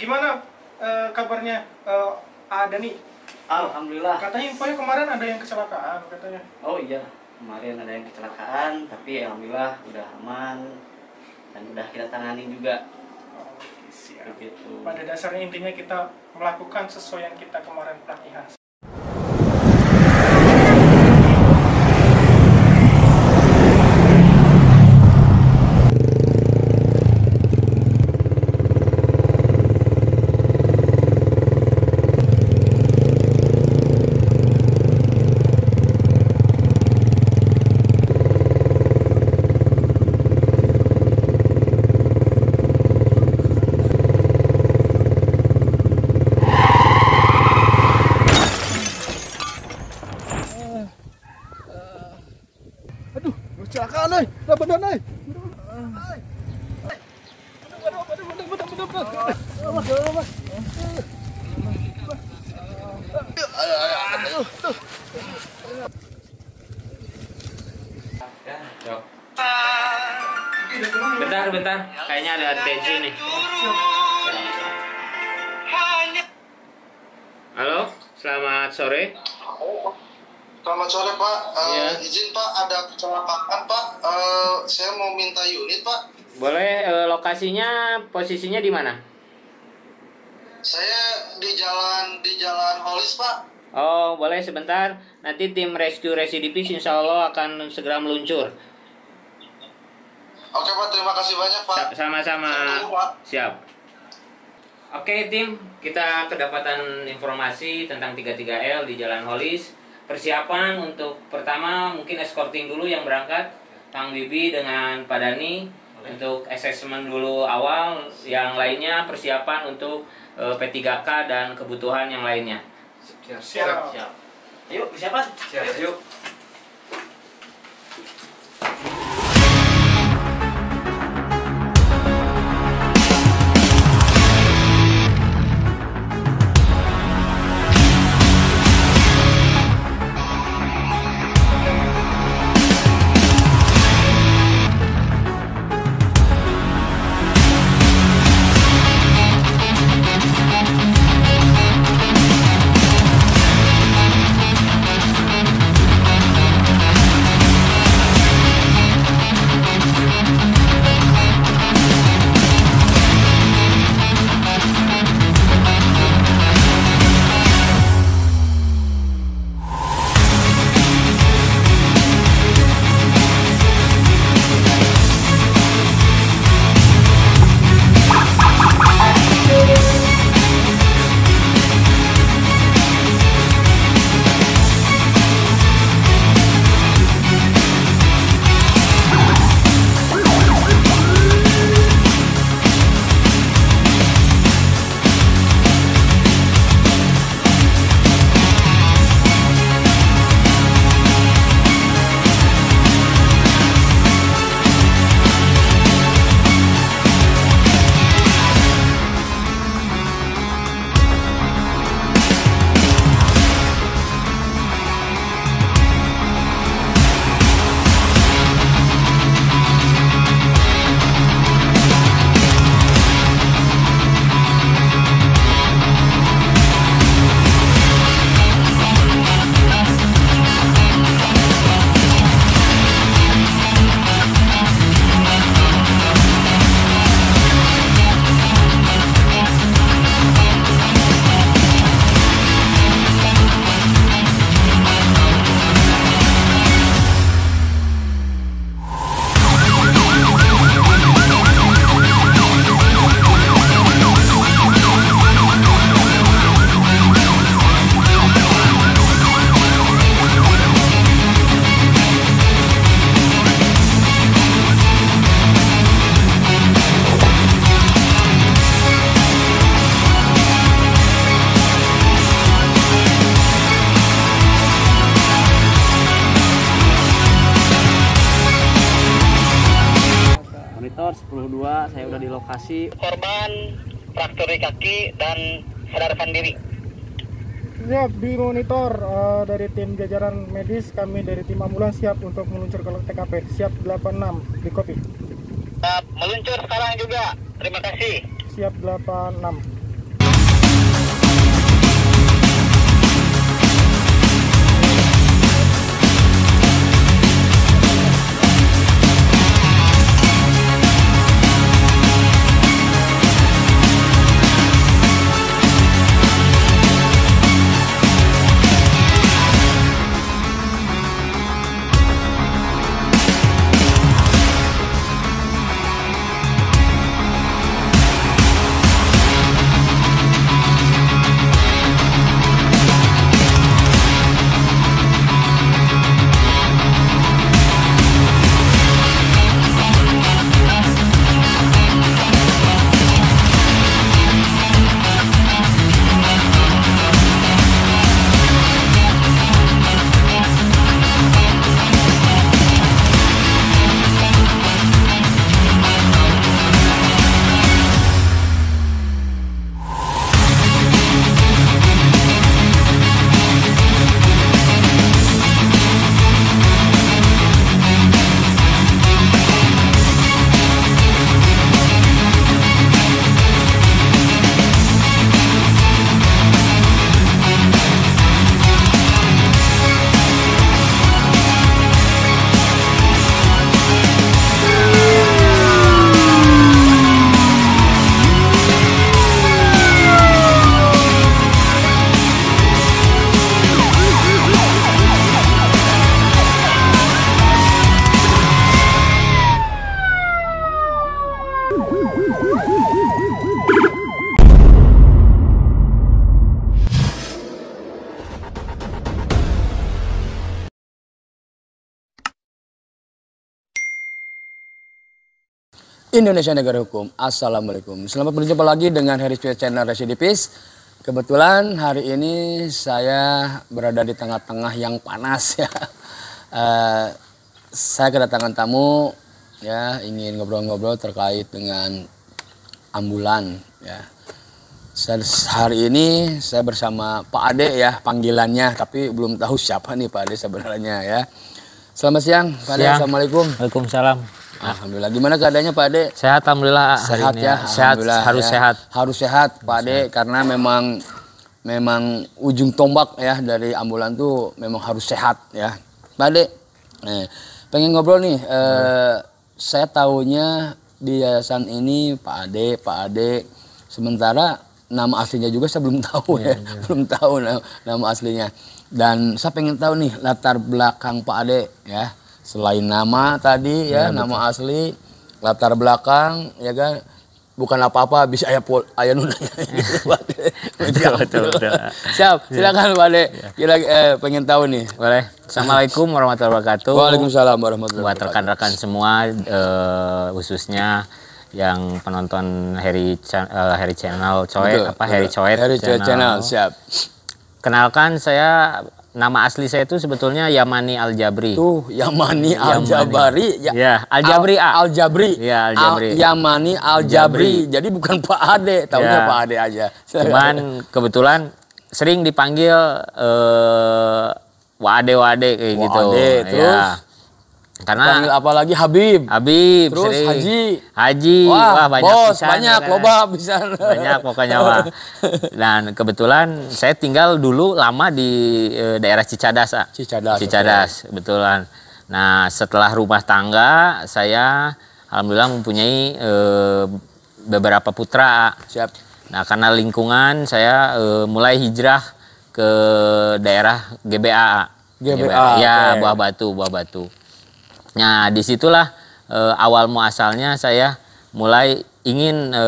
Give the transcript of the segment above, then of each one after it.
gimana uh, kabarnya uh, ada nih? Alhamdulillah. Katanya infonya kemarin ada yang kecelakaan katanya. Oh iya, kemarin ada yang kecelakaan, tapi alhamdulillah udah aman dan udah kita tangani juga. Oh, siap. Begitu. Pada dasarnya intinya kita melakukan sesuai yang kita kemarin pelatihan. Bentar, bentar. Kayaknya ada TJ nih. Halo, selamat sore. Selamat sore Pak. Uh, ya. Izin Pak, ada kecelakaan Pak. Uh, saya mau minta unit Pak. Boleh e, lokasinya posisinya di mana? Saya di jalan di jalan Holis Pak. Oh boleh sebentar. Nanti tim rescue residivis Insya Allah akan segera meluncur. Oke Pak, terima kasih banyak Pak. Sama-sama. Siap. Oke tim, kita kedapatan informasi tentang 33L di Jalan Holis. Persiapan untuk pertama mungkin escorting dulu yang berangkat. Kang Bibi dengan Pak Dani untuk assessment dulu awal, yang lainnya persiapan untuk uh, eh, P3K dan kebutuhan yang lainnya. Siap. Siap. Siap. Ayo, siap, Siap. Yuk. tim jajaran medis kami dari tim ambulans siap untuk meluncur ke TKP. Siap 86 di kopi. Siap, meluncur sekarang juga. Terima kasih. Siap 86. Indonesia Negara Hukum. Assalamualaikum. Selamat berjumpa lagi dengan Harry Cuit Channel Residipis. Kebetulan hari ini saya berada di tengah-tengah yang panas ya. Uh, saya kedatangan tamu ya ingin ngobrol-ngobrol terkait dengan ambulan ya. hari ini saya bersama Pak Ade ya panggilannya tapi belum tahu siapa nih Pak Ade sebenarnya ya. Selamat siang, Pak Ade. Assalamualaikum. Waalaikumsalam. Alhamdulillah. Gimana keadaannya Pak Ade? Sehat alhamdulillah. Sehat ya? ya. Sehat harus ya. sehat. Harus sehat Pak Ade karena memang memang ujung tombak ya dari ambulan tuh memang harus sehat ya. Pak Ade. Eh, pengen ngobrol nih eh, saya tahunya di yayasan ini Pak Ade, Pak Ade. Sementara nama aslinya juga saya belum tahu iya, ya, ya. ya. belum tahu nama, nama aslinya. Dan saya pengen tahu nih latar belakang Pak Ade ya selain nama tadi ya, ya nama betul. asli latar belakang ya kan bukan apa-apa bisa ayah pol ayah nuna betul, betul, siap iya. silakan Pak De kira eh, pengen tahu nih boleh assalamualaikum warahmatullahi wabarakatuh waalaikumsalam warahmatullahi wabarakatuh buat rekan-rekan semua eh, khususnya yang penonton Harry Chan, uh, eh, Harry Channel Coy apa Harry Coy Harry Channel. Channel siap kenalkan saya nama asli saya itu sebetulnya Yamani Aljabri. Tuh, Yamani Al Ya, ya, ya Al Jabri A. Al Ya, Aljabri. Al, Yamani Al Jabri. Jadi bukan Pak Ade, tahunya ya. Pak Ade aja. Cuman kebetulan sering dipanggil eh uh, Wade Wade kayak Wade, gitu. Wade, ya. terus? Ya. Karena Panggil apalagi Habib. Habib. Terus sering. Haji. Haji. Wah, wah banyak bos, pisan, banyak kan. loba bisa. Banyak pokoknya wah. Dan kebetulan saya tinggal dulu lama di e, daerah Cicadas, ah. Cicadas. Cicadas, okay. betulan. Nah, setelah rumah tangga saya alhamdulillah mempunyai e, beberapa putra. Ah. Siap. Nah, karena lingkungan saya e, mulai hijrah ke daerah GBA. Ah. GBA. GBA. Ya, okay. Buah Batu, Buah Batu. Nah disitulah e, awal muasalnya saya mulai ingin e,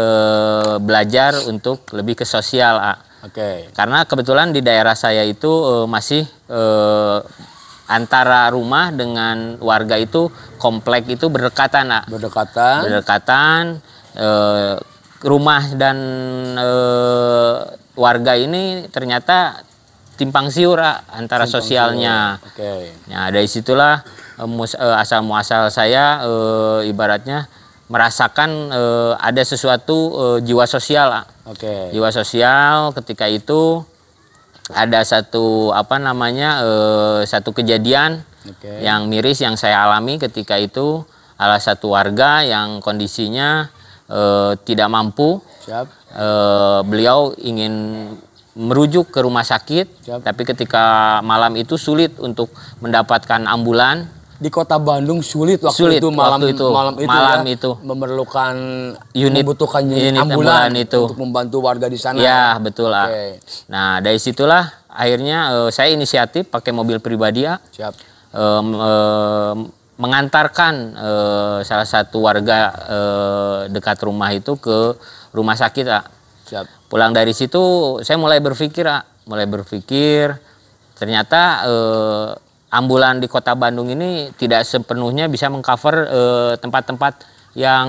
belajar untuk lebih ke sosial. Oke. Karena kebetulan di daerah saya itu e, masih e, antara rumah dengan warga itu komplek itu berdekatan A. berdekatan berdekatan e, rumah dan e, warga ini ternyata timpang siur antara timpang sosialnya siur. Okay. nah dari situlah Eh, eh, asal muasal saya eh, ibaratnya merasakan ada sesuatu jiwa sosial. Ah. Okay. Jiwa sosial ketika itu ada satu apa namanya satu kejadian okay. yang miris yang saya alami ketika itu salah satu warga yang kondisinya tidak mampu. Siap. beliau ingin merujuk ke rumah sakit, Siap. tapi ketika malam itu sulit untuk mendapatkan ambulan di kota Bandung sulit waktu sulit, itu malam waktu itu malam itu, malam ya, memerlukan unit membutuhkan unit, unit ambulan, itu untuk membantu warga di sana. Ya betul lah. Okay. Nah dari situlah akhirnya uh, saya inisiatif pakai mobil pribadi ya. Siap. Uh, uh, mengantarkan uh, salah satu warga uh, dekat rumah itu ke rumah sakit ya. Siap. Pulang dari situ saya mulai berpikir ya. mulai berpikir ternyata uh, ambulan di kota Bandung ini tidak sepenuhnya bisa mengcover eh, tempat-tempat eh, yang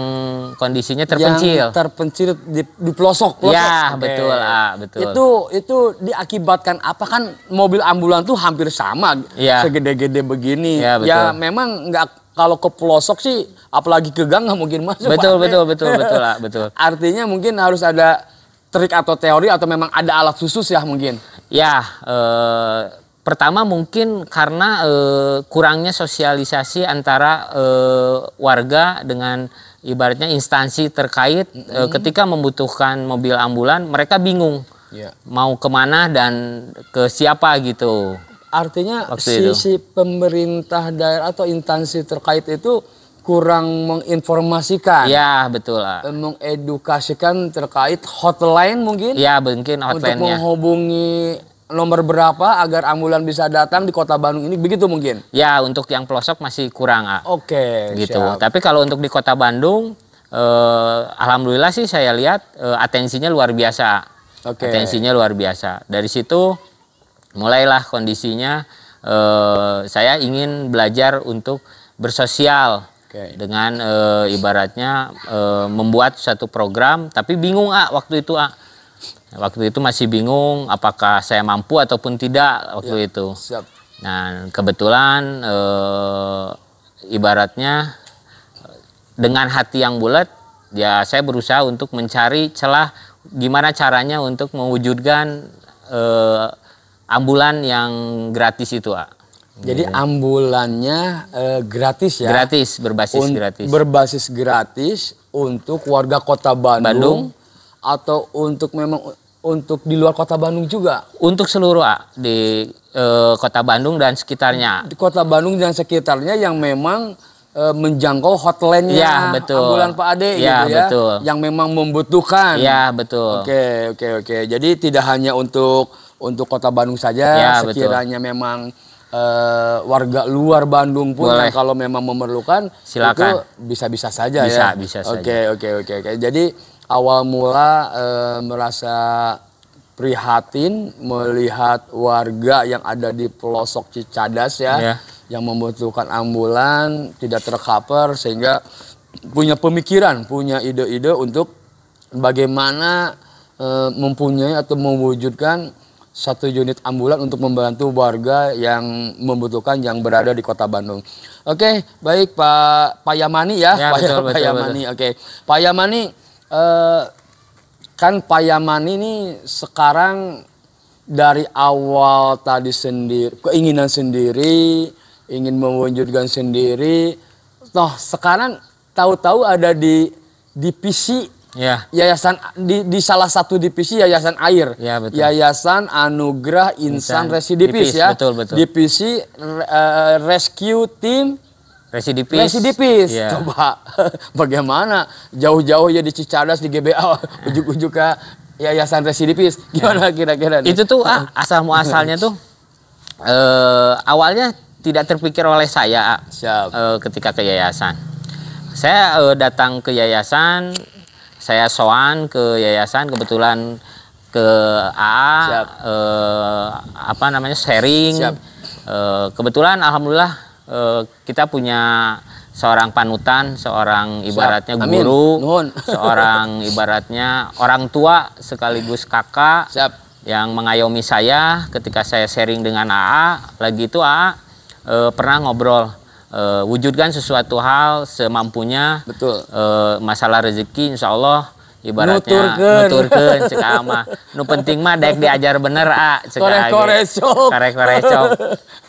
kondisinya terpencil. Yang terpencil di, di pelosok Iya Ya, betul, ah, betul. Itu itu diakibatkan apa kan mobil ambulan tuh hampir sama ya. segede-gede begini. Ya, ya betul. ya memang nggak kalau ke pelosok sih apalagi ke gang nggak mungkin masuk. Betul, betul, betul, betul, lah, betul. Artinya mungkin harus ada trik atau teori atau memang ada alat khusus ya mungkin. Ya, eh Pertama mungkin karena e, kurangnya sosialisasi antara e, warga dengan ibaratnya instansi terkait mm -hmm. e, ketika membutuhkan mobil ambulan mereka bingung yeah. mau kemana dan ke siapa gitu. Artinya sisi si, pemerintah daerah atau instansi terkait itu kurang menginformasikan. Ya betul. Lah. Eh, mengedukasikan terkait hotline mungkin. Ya mungkin hotline Untuk menghubungi nomor berapa agar ambulan bisa datang di kota Bandung ini begitu mungkin? Ya untuk yang pelosok masih kurang Oke. Okay, gitu. Siap. Tapi kalau untuk di kota Bandung, eh, alhamdulillah sih saya lihat eh, atensinya luar biasa. Okay. Atensinya luar biasa. Dari situ mulailah kondisinya eh, saya ingin belajar untuk bersosial dengan eh, ibaratnya eh, membuat satu program. Tapi bingung ah waktu itu ah Nah, waktu itu masih bingung apakah saya mampu ataupun tidak waktu ya, itu. Siap. Nah, kebetulan e, ibaratnya dengan hati yang bulat ya saya berusaha untuk mencari celah gimana caranya untuk mewujudkan e, ambulan yang gratis itu, Pak. Jadi hmm. ambulannya e, gratis ya? Gratis, berbasis Un gratis. Berbasis gratis untuk warga Kota Bandung, Bandung atau untuk memang untuk di luar kota Bandung juga? Untuk seluruh ah, di e, kota Bandung dan sekitarnya. Di kota Bandung dan sekitarnya yang memang e, menjangkau hotline-nya ya, betul. ambulan Pak Ade ya, gitu ya. Betul. Yang memang membutuhkan. Ya, betul. Oke, oke, oke. Jadi tidak hanya untuk untuk kota Bandung saja ya, sekiranya betul. memang uh, warga luar Bandung pun Boleh. kalau memang memerlukan Silakan. itu bisa-bisa saja bisa, ya. Bisa, bisa saja. oke, oke, oke. Jadi awal mula e, merasa prihatin melihat warga yang ada di pelosok Cicadas ya yeah. yang membutuhkan ambulan tidak tercover sehingga punya pemikiran, punya ide-ide untuk bagaimana e, mempunyai atau mewujudkan satu unit ambulan untuk membantu warga yang membutuhkan yang berada di kota Bandung. Oke, okay, baik Pak Payamani ya, ya Pak, Payamani. Oke, okay. Pak Eh, kan Payaman ini sekarang dari awal tadi sendiri keinginan sendiri ingin mewujudkan sendiri toh sekarang tahu-tahu ada di divisi ya. yayasan di, di salah satu divisi yayasan air ya, betul. yayasan anugerah insan, insan. residivis ya betul, betul. divisi uh, eh, rescue team Residipis. Residipis. Yeah. Coba bagaimana jauh-jauh ya di Cicadas di GBA oh, ujuk-ujuk ke yayasan residipis. Iya. Gimana kira-kira? Yeah. Itu tuh ah, asal muasalnya tuh eh, awalnya tidak terpikir oleh saya ah, Siap. Eh, ketika ke yayasan. Saya eh, datang ke yayasan, saya soan ke yayasan kebetulan ke A, Eh, apa namanya sharing. Siap. Eh, kebetulan alhamdulillah Eh, kita punya seorang panutan, seorang ibaratnya Siap. guru, seorang ibaratnya orang tua sekaligus kakak Siap. yang mengayomi saya ketika saya sharing dengan AA. Lagi itu AA e, eh, pernah ngobrol e, wujudkan sesuatu hal semampunya. Betul. E, masalah rezeki, insya Allah ibaratnya nuturkeun cek nu penting mah dek diajar bener a cek korek korek cok korek korek cok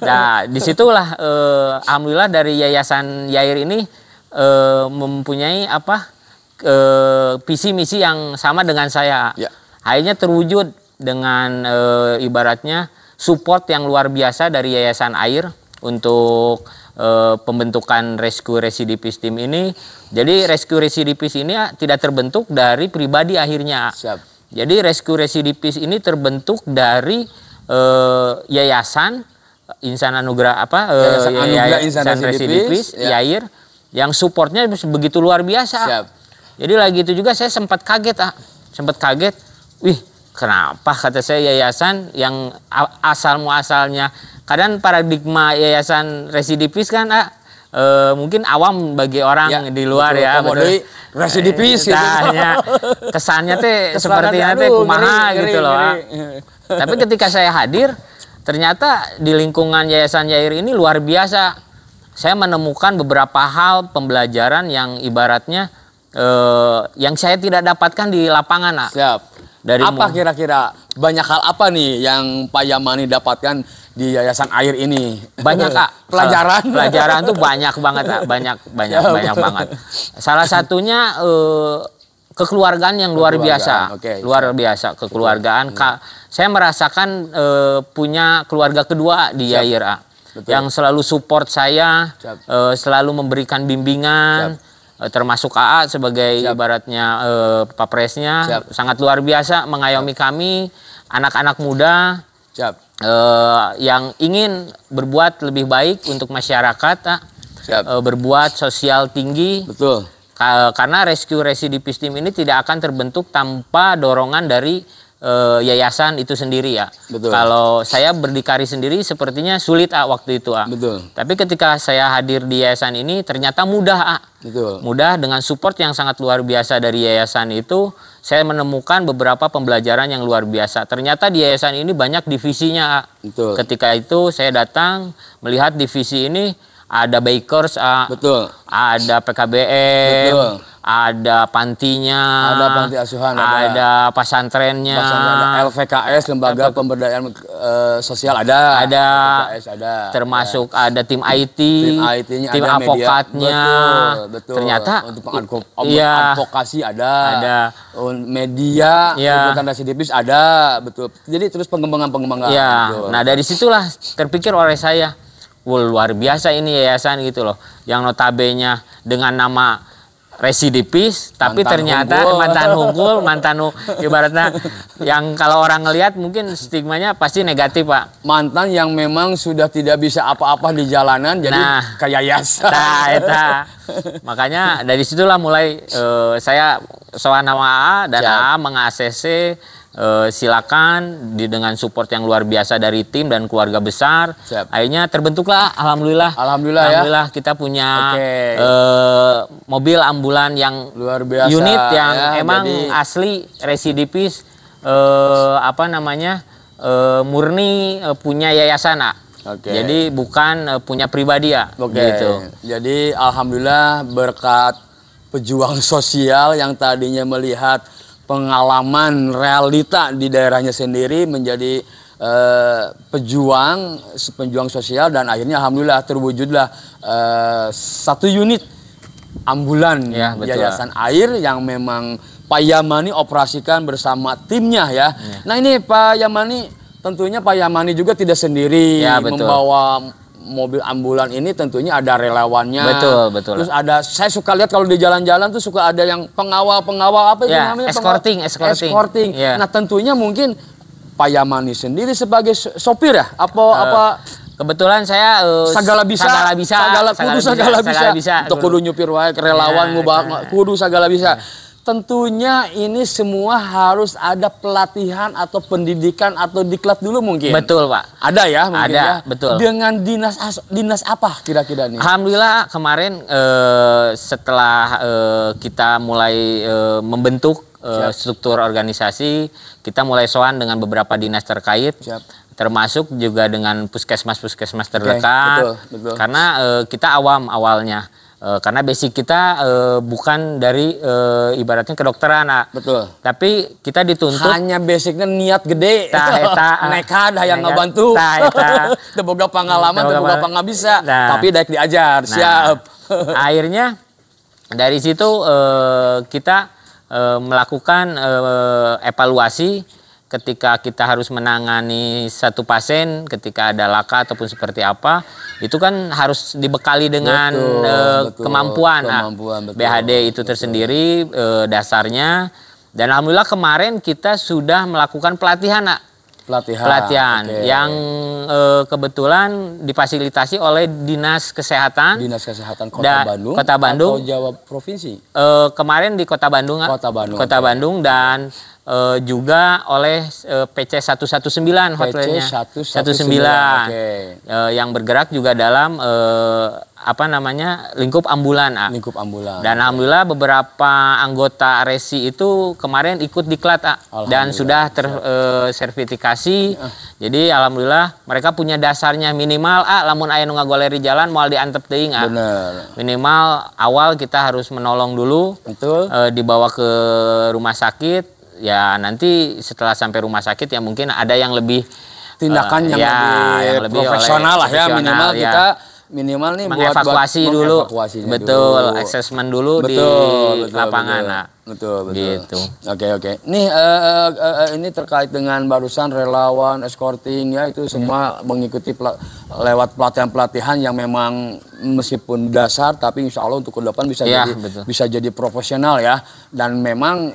nah disitulah eh, alhamdulillah dari yayasan Yair ini eh, mempunyai apa eh, visi misi yang sama dengan saya ya. akhirnya terwujud dengan eh, ibaratnya support yang luar biasa dari yayasan air untuk Eh, pembentukan rescue residivis tim ini. Jadi rescue residivis ini ah, tidak terbentuk dari pribadi akhirnya. Ah. Siap. Jadi rescue residivis ini terbentuk dari e, yayasan Insan Anugerah apa? E, yayasan Anugerah Insan, Residivis, yayir ya. yang supportnya begitu luar biasa. Ah. Siap. Jadi lagi itu juga saya sempat kaget ah, sempat kaget. Wih, kenapa kata saya yayasan yang asal muasalnya kadang paradigma yayasan residivis kan ah, e, mungkin awam bagi orang ya, di luar betul, ya betul. residivis e, gitu. kesannya teh seperti nanti kumaha ngeri, gitu ah. ngeri, loh. Ngeri. Tapi ketika saya hadir ternyata di lingkungan yayasan Yair ini luar biasa. Saya menemukan beberapa hal pembelajaran yang ibaratnya eh, yang saya tidak dapatkan di lapangan, Nak. Ah. Siap. Dari apa kira-kira banyak hal apa nih yang Pak Yamani dapatkan di yayasan air ini banyak kak pelajaran pelajaran tuh banyak banget kak banyak banyak ya, banyak banget salah satunya uh, kekeluargaan yang luar biasa okay. luar biasa kekeluargaan betul. kak saya merasakan uh, punya keluarga kedua di Siap. kak yang selalu support saya Uh, selalu memberikan bimbingan Siap termasuk AA sebagai Siap. ibaratnya eh, papresnya Siap. sangat luar biasa mengayomi Siap. kami anak-anak muda Siap. E, yang ingin berbuat lebih baik untuk masyarakat, ah, Siap. E, berbuat sosial tinggi. Betul. karena rescue residivis tim ini tidak akan terbentuk tanpa dorongan dari uh, yayasan itu sendiri ya. Betul. Kalau saya berdikari sendiri sepertinya sulit ah waktu itu ah. Betul. Tapi ketika saya hadir di yayasan ini ternyata mudah ah. Betul. Mudah dengan support yang sangat luar biasa dari yayasan itu, saya menemukan beberapa pembelajaran yang luar biasa. Ternyata di yayasan ini banyak divisinya ah. Betul. Ketika itu saya datang melihat divisi ini ada Bakers, uh, betul. Ada PKBM, betul. Ada pantinya, ada panti asuhan, ada, ada pesantrennya, ada LVKS lembaga LVK. pemberdayaan uh, sosial ada, ada, LVKS, ada, termasuk ya. ada tim IT, tim IT-nya, tim ada advokatnya, betul, betul. ternyata untuk iya, advokasi ada, ada media, ya. untuk tanda ada, betul. Jadi terus pengembangan pengembangan. Iya. Nah dari situlah terpikir oleh saya Wah, luar biasa ini yayasan gitu loh. Yang notabene dengan nama residivis tapi mantan ternyata hunggul. mantan hukum mantan ibaratnya yang kalau orang ngelihat mungkin stigmanya pasti negatif pak mantan yang memang sudah tidak bisa apa-apa di jalanan jadi nah, kayak yayasan nah, itu. makanya dari situlah mulai uh, saya soal nama A dan ya. A mengakses e, silakan di, dengan support yang luar biasa dari tim dan keluarga besar. Siap. Akhirnya terbentuklah alhamdulillah. Alhamdulillah, ya. alhamdulillah ya. kita punya okay. e, eh, mobil ambulan yang luar biasa unit yang ya, emang jadi... asli residivis e, eh, apa namanya? E, murni e, punya yayasan. Ah. Okay. Jadi bukan uh, punya pribadi ya. Oke. Okay. Gitu. Jadi alhamdulillah berkat pejuang sosial yang tadinya melihat pengalaman realita di daerahnya sendiri menjadi uh, pejuang pejuang sosial dan akhirnya alhamdulillah terwujudlah uh, satu unit ambulan ya, betul. yayasan air yang memang Pak Yamani operasikan bersama timnya ya. ya. Nah ini Pak Yamani tentunya Pak Yamani juga tidak sendiri ya, membawa mobil ambulan ini tentunya ada relawannya. Betul, betul. Terus ada saya suka lihat kalau di jalan-jalan tuh suka ada yang pengawal-pengawal apa yeah, namanya? Escorting, escorting. Escorting. Yeah. Nah, tentunya mungkin Pak Yamani sendiri sebagai sopir ya apa uh, apa kebetulan saya uh, eh, segala bisa segala bisa segala kudu segala, segala bisa, bisa. untuk kudu nyupir wae relawan yeah, ngubah yeah. kudu segala bisa. Yeah tentunya ini semua harus ada pelatihan atau pendidikan atau diklat dulu mungkin. Betul, Pak. Ada ya mungkin ada, ya. betul. Dengan dinas dinas apa kira-kira nih? Alhamdulillah kemarin eh, setelah eh, kita mulai eh, membentuk struktur organisasi, kita mulai soan dengan beberapa dinas terkait. Siap termasuk juga dengan puskesmas-puskesmas terdekat. Okay, betul, betul. Karena e, kita awam awalnya. E, karena basic kita e, bukan dari e, ibaratnya kedokteran, nah. betul. Tapi kita dituntut hanya basicnya niat gede, ta, eta, yang yang ngabantu, ta, eta, teboga pengalaman, teboga bisa. nah. tapi daik diajar, nah. siap. Akhirnya dari situ e, kita e, melakukan e, evaluasi ketika kita harus menangani satu pasien ketika ada laka ataupun seperti apa itu kan harus dibekali dengan betul, uh, betul, kemampuan, nah, kemampuan nah, betul, BHD itu betul. tersendiri uh, dasarnya dan alhamdulillah kemarin kita sudah melakukan pelatihan nak pelatihan, pelatihan okay. yang uh, kebetulan difasilitasi oleh dinas kesehatan dinas kesehatan kota da, Bandung kota Bandung atau Jawa provinsi kemarin di kota Bandung kota Bandung kota okay. Bandung dan uh, juga oleh uh, PC 119 hotline-nya. 119. 119. Okay. Uh, yang bergerak juga dalam uh, apa namanya? lingkup ambulan, A. Ah. Lingkup ambulan. Dan alhamdulillah beberapa anggota Resi itu kemarin ikut diklat, A. Ah. Dan sudah tersertifikasi. Eh, uh, uh. Jadi alhamdulillah mereka punya dasarnya minimal A ah. lamun aya nu ngagoleri jalan mau diantep teuing A. Bener. Minimal awal kita harus menolong dulu. Betul. Uh, dibawa ke rumah sakit ya nanti setelah sampai rumah sakit ya mungkin ada yang lebih tindakan uh, yang, ya, lebih yang lebih profesional lah ya minimal ya. kita minimal nih buat, evakuasi dulu. Betul, dulu. assessment dulu betul, di lapangan. Betul. Betul, Gitu. Oke, oke. Nih eh, eh, eh, ini terkait dengan barusan relawan escorting ya itu semua hmm. mengikuti lewat pelatihan-pelatihan yang memang meskipun dasar tapi insya Allah untuk ke depan bisa iya, jadi bisa jadi profesional ya. Dan memang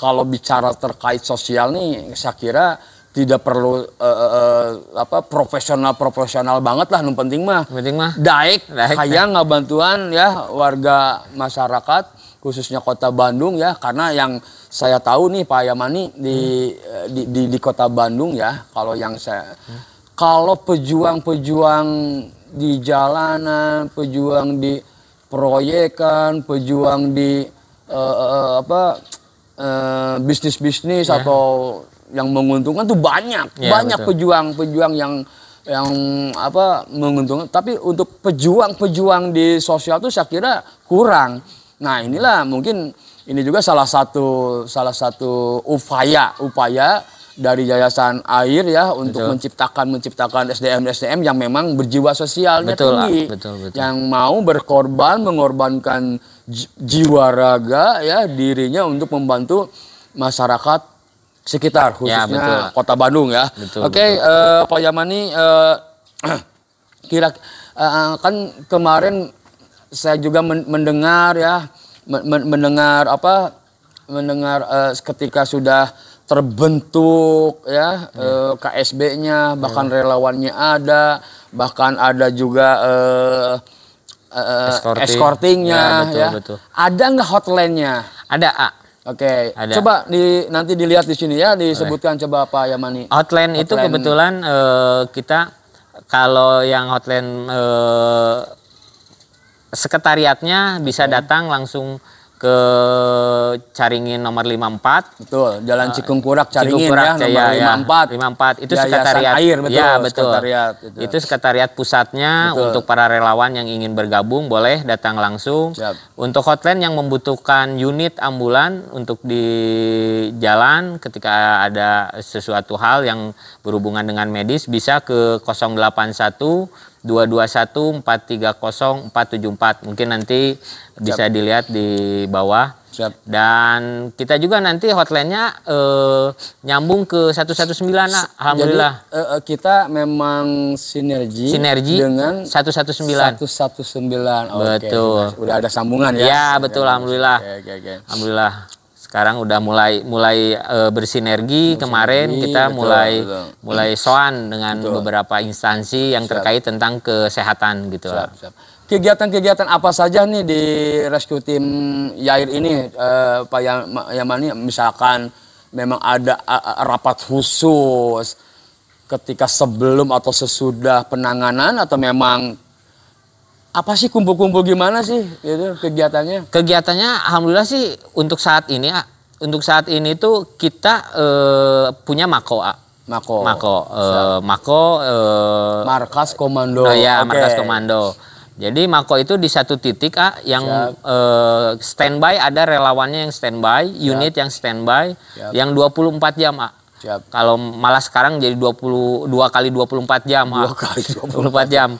kalau bicara terkait sosial nih saya kira tidak perlu uh, uh, apa profesional profesional banget lah, nu penting mah. Penting mah. daik kayak hayang bantuan ya warga masyarakat khususnya kota Bandung ya karena yang saya tahu nih Pak Yamani di di, di, di kota Bandung ya kalau yang saya hmm. kalau pejuang-pejuang di jalanan, pejuang di proyekan, pejuang di uh, uh, apa bisnis-bisnis yeah. atau yang menguntungkan tuh banyak, ya, banyak pejuang-pejuang yang yang apa menguntungkan. Tapi untuk pejuang-pejuang di sosial tuh saya kira kurang. Nah inilah mungkin ini juga salah satu salah satu upaya upaya dari Yayasan Air ya untuk menciptakan menciptakan SDM SDM yang memang berjiwa sosialnya betul, tinggi, betul, betul. yang mau berkorban mengorbankan jiwa raga ya dirinya untuk membantu masyarakat sekitar ya, khususnya ya, kota Bandung ya. Oke, betul. uh, Pak Yamani uh, kira uh, kan kemarin saya juga mendengar ya mendengar apa mendengar uh, ketika sudah terbentuk ya hmm. Ya. uh, KSB-nya bahkan hmm. relawannya ada bahkan ada juga uh, uh, escorting. escortingnya ya, betul, ya. Betul. ada nggak hotline-nya ada A Oke, okay. coba di nanti dilihat di sini ya, disebutkan coba Pak Yamani. Hotline, hotline itu kebetulan uh, kita kalau yang hotline uh, sekretariatnya bisa okay. datang langsung ke Caringin nomor 54. Betul, Jalan eh, Cikungkurak Caringin ya, Kurak, ya, nomor ya, 54. Ya. 54 itu Yayasan sekretariat air betul. Ya, betul. Sekretariat, itu. itu sekretariat pusatnya betul. untuk para relawan yang ingin bergabung boleh datang langsung. Siap. Untuk hotline yang membutuhkan unit ambulan untuk di jalan ketika ada sesuatu hal yang berhubungan dengan medis bisa ke 081 221 430 474. Mungkin nanti Siap. bisa dilihat di bawah. Siap. Dan kita juga nanti hotline-nya eh, nyambung ke 119 nah. Alhamdulillah. Jadi, eh, eh, kita memang sinergi, sinergi dengan 119. 119. okay. Betul. Okay. Udah ada sambungan ya. Ya, betul ya, alhamdulillah. Okay, okay, okay. Alhamdulillah sekarang udah mulai mulai uh, bersinergi kemarin kita betul, mulai betul. mulai soan dengan Betul. beberapa instansi yang Siap. terkait tentang kesehatan gitu Kegiatan-kegiatan apa saja nih di rescue tim Yair ini uh, Pak Yam- Yamani misalkan memang ada uh, rapat khusus ketika sebelum atau sesudah penanganan atau memang apa sih kumpul-kumpul gimana sih gitu kegiatannya? Kegiatannya alhamdulillah sih untuk saat ini ah, untuk saat ini tuh kita uh, punya Mako A. Ah. Mako. Mako uh, Mako uh, Markas Komando. Nah, oh ya, okay. Markas Komando. Jadi Mako itu di satu titik A ah, yang standby ada relawannya yang standby, unit Siap. yang standby, Siap. yang 24 jam A. Siap. Kalau malah sekarang jadi 22 kali 24 jam. 2 kali 24, jam.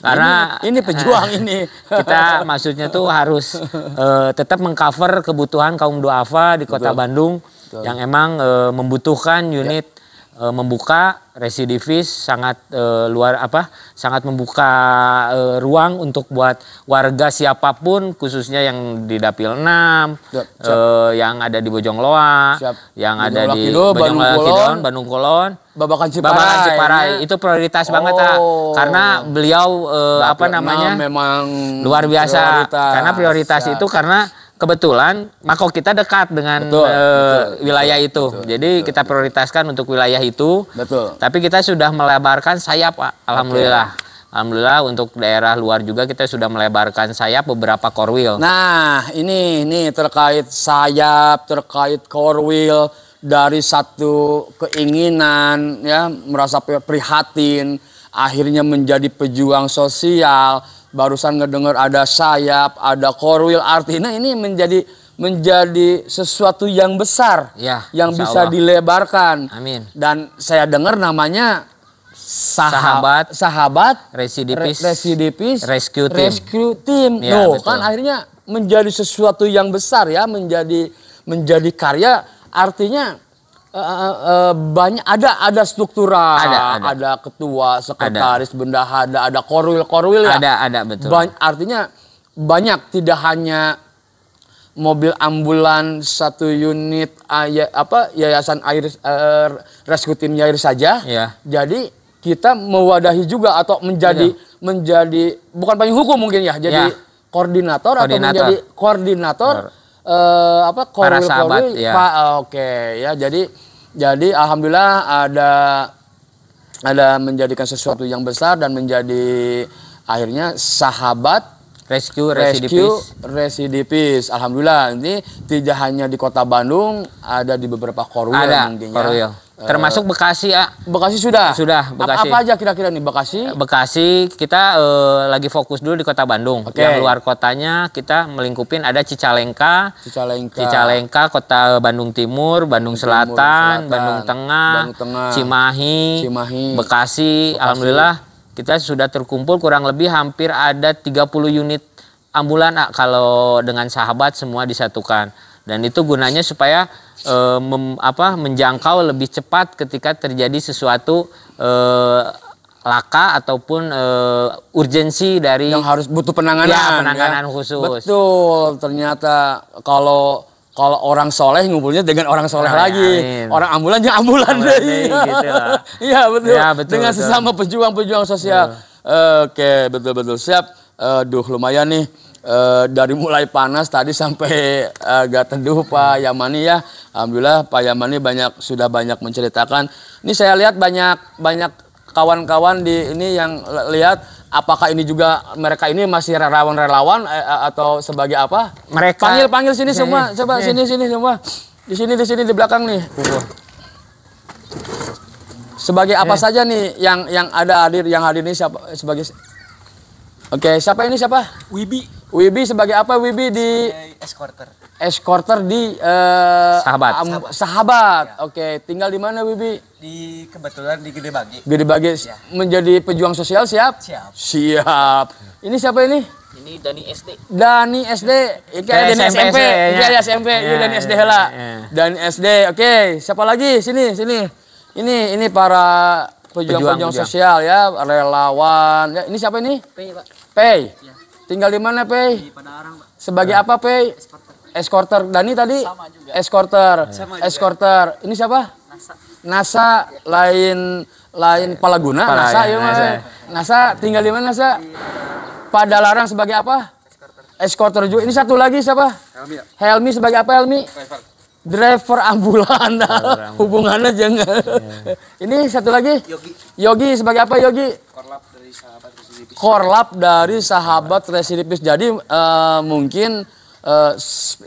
Karena ini, ini pejuang ini. Kita maksudnya tuh harus uh, tetap mengcover kebutuhan kaum duafa di Kota Betul. Bandung Betul. yang emang uh, membutuhkan unit ya e, membuka residivis sangat e, luar apa sangat membuka e, ruang untuk buat warga siapapun khususnya yang di Dapil 6 siap, siap. E, yang ada di Bojongloa siap. yang ada di Bojong Bandung Kulon, Bandung Kolon Babakan Ciparai, Babakan Ciparai. Ya. itu prioritas oh. banget ah. karena beliau e, apa namanya memang luar biasa prioritas. karena prioritas siap. itu karena kebetulan mako kita dekat dengan betul, uh, betul, wilayah betul, itu. Betul, Jadi betul, kita prioritaskan betul. untuk wilayah itu. Betul. Tapi kita sudah melebarkan sayap, alhamdulillah. Okay. Alhamdulillah untuk daerah luar juga kita sudah melebarkan sayap beberapa korwil. Nah ini ini terkait sayap, terkait korwil dari satu keinginan ya merasa prihatin akhirnya menjadi pejuang sosial barusan ngedengar ada sayap, ada korwil, artinya ini menjadi menjadi sesuatu yang besar ya, yang bisa Allah. dilebarkan. Amin. Dan saya dengar namanya sahabat sahabat residivis re, residivis rescue team. Rescue team. Ya, Loh, kan akhirnya menjadi sesuatu yang besar ya, menjadi menjadi karya artinya Uh, uh, banyak ada ada struktural, ada, ada. ada ketua, sekretaris, ada. bendahara, ada korwil korwil ya. Ada ada betul. Ba artinya banyak tidak hanya mobil ambulan satu unit ah, ya, apa yayasan air uh, rescue tim air saja. ya. Jadi kita mewadahi juga atau menjadi ya. menjadi bukan payung hukum mungkin ya. Jadi ya. koordinator, koordinator atau menjadi koordinator eh, apa Para sahabat, koril, ya. Pak eh, oke okay, ya jadi jadi alhamdulillah ada ada menjadikan sesuatu yang besar dan menjadi akhirnya sahabat rescue residivis rescue residivis alhamdulillah ini tidak hanya di kota Bandung ada di beberapa korwil mungkin ya Termasuk eh, Bekasi, ya. Bekasi sudah. Sudah, Bekasi. Apa, apa aja kira-kira nih Bekasi? Bekasi kita uh, lagi fokus dulu di Kota Bandung. Okay. Yang luar kotanya kita melingkupin ada Cicalengka, Cicalengka, Cicalengka, Kota eh, Bandung Timur, Bandung Timur, Selatan, Selatan, Bandung Tengah, Bandung Tengah Cimahi, Cimahi, Bekasi, Bekasi. Alhamdulillah kita sudah terkumpul kurang lebih hampir ada 30 unit ambulan kalau dengan sahabat semua disatukan. Dan itu gunanya supaya e, mem, apa menjangkau lebih cepat ketika terjadi sesuatu e, laka ataupun e, urgensi dari yang harus butuh penanganan ya, ya. penanganan ya. khusus. Betul, ternyata kalau kalau orang soleh ngumpulnya dengan orang soleh nah, lagi. Amin. Iya, iya. Orang ambulan ya ambulan deh. Iya gitu iya, betul. Ya, betul. Dengan betul. sesama pejuang-pejuang sosial. Betul. Oke, betul-betul siap. duh lumayan nih. Eh, dari mulai panas tadi sampai eh, agak teduh Pak Yamani ya. Alhamdulillah Pak Yamani banyak sudah banyak menceritakan. Ini saya lihat banyak banyak kawan-kawan di ini yang lihat apakah ini juga mereka ini masih relawan-relawan eh, atau sebagai apa? Mereka panggil-panggil sini iya, semua, iya. coba nih. Iya. sini sini semua. Di sini di sini di belakang nih. Sebagai apa eh. saja nih yang yang ada hadir yang hadir ini siapa sebagai Oke, siapa ini siapa? Wibi. Wibi sebagai apa Wibi di escorter. Escorter di uh, sahabat. Um, sahabat. sahabat. Ya. Oke, tinggal di mana Wibi? Di kebetulan di Gede bagi. Gede bagi ya. menjadi pejuang sosial siap? Siap. Siap. Ini siapa ini? Ini Dani SD. Dani SD. Ini ada Dani SMP. Ya, ya. Ini ada SMP. Ini iya, Dani SD iya, lah. Iya. Dani SD. Oke, siapa lagi? Sini, sini. Ini ini para pejuang-pejuang sosial ya, relawan. Ya, ini siapa ini? Pei, Pak. Pei. Ya. Tinggal di mana, Pei? Di Padarang, Pak. Sebagai ya. apa, Pei? Escorter. Escorter. Dani tadi Sama juga. escorter. Iya. Sama juga. Escorter. Ini siapa? NASA. NASA ya. lain lain ya. Palaguna, Pala, NASA ya, Mas. NASA tinggal di mana, NASA? Di Padalarang sebagai apa? Escorter. Escorter juga. Ini satu lagi siapa? Helmi. Ya. Helmi sebagai apa, Helmi? Driver driver ambulan hubungannya jangan iya. yeah. ini satu lagi Yogi Yogi sebagai apa Yogi korlap dari sahabat residipis korlap dari sahabat residipis jadi uh, mungkin uh,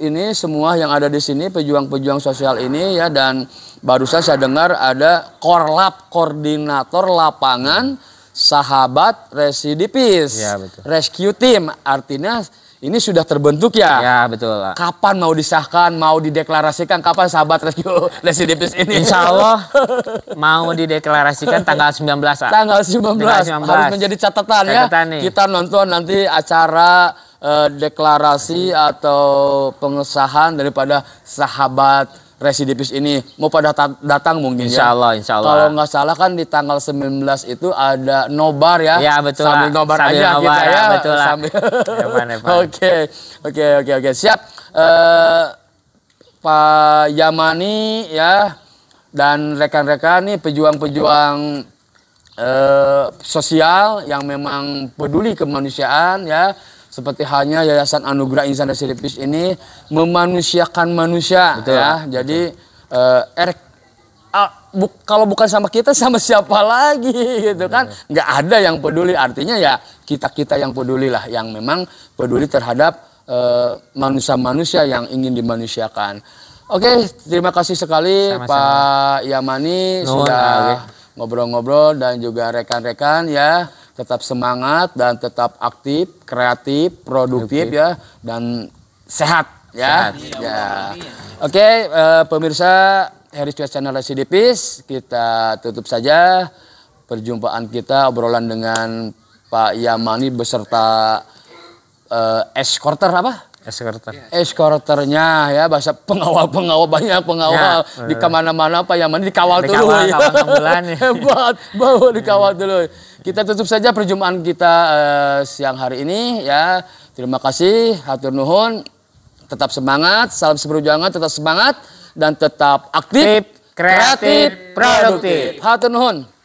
ini semua yang ada di sini pejuang-pejuang sosial ini ya dan barusan saya dengar ada korlap koordinator lapangan sahabat residivis, ya, rescue team. Artinya ini sudah terbentuk ya. Ya betul. Kapan mau disahkan, mau dideklarasikan, kapan sahabat rescue residivis ini? Insya Allah mau dideklarasikan tanggal 19. Ah. Tanggal 19. belas 19. Harus menjadi catatan, ya. Nih. Kita nonton nanti acara uh, deklarasi atau pengesahan daripada sahabat residivis ini mau pada datang mungkin ya. insya Allah, Insya Allah. Kalau nggak salah kan di tanggal 19 itu ada nobar ya. Ya betul. Sambil lah. nobar sambil aja nobar, kita gitu ya. Betul lah. Sambil. Oke, oke, oke, oke. Siap. Uh, Pak Yamani ya dan rekan-rekan nih pejuang-pejuang uh, sosial yang memang peduli kemanusiaan ya seperti halnya Yayasan Anugerah Insan Residipis ini memanusiakan manusia Betul. ya. Jadi uh, er, uh, bu, kalau bukan sama kita sama siapa lagi gitu kan? Nggak ada yang peduli. Artinya ya kita-kita yang peduli lah yang memang peduli terhadap eh, manusia-manusia uh, yang ingin dimanusiakan. Oke, okay, terima kasih sekali Sama-sama. Pak Yamani no, sudah ngobrol-ngobrol dan juga rekan-rekan ya tetap semangat dan tetap aktif, kreatif, produktif okay. ya dan sehat ya. Sehat. Ya. ya. Oke, okay, uh, eh, pemirsa Harry Cuas Channel Residipis, kita tutup saja perjumpaan kita obrolan dengan Pak Yamani beserta uh, escorter apa? Escorter. Escorternya ya bahasa pengawal-pengawal banyak pengawal ya, di kemana-mana Pak Yamani dikawal, dikawal dulu. Dikawal ya. bulan. Hebat, bawa dikawal dulu. Kita tutup saja perjumpaan kita uh, siang hari ini ya. Terima kasih, hatur nuhun. Tetap semangat, salam seperjuangan, tetap semangat dan tetap aktif, kreatif, kreatif produktif. Hatur nuhun.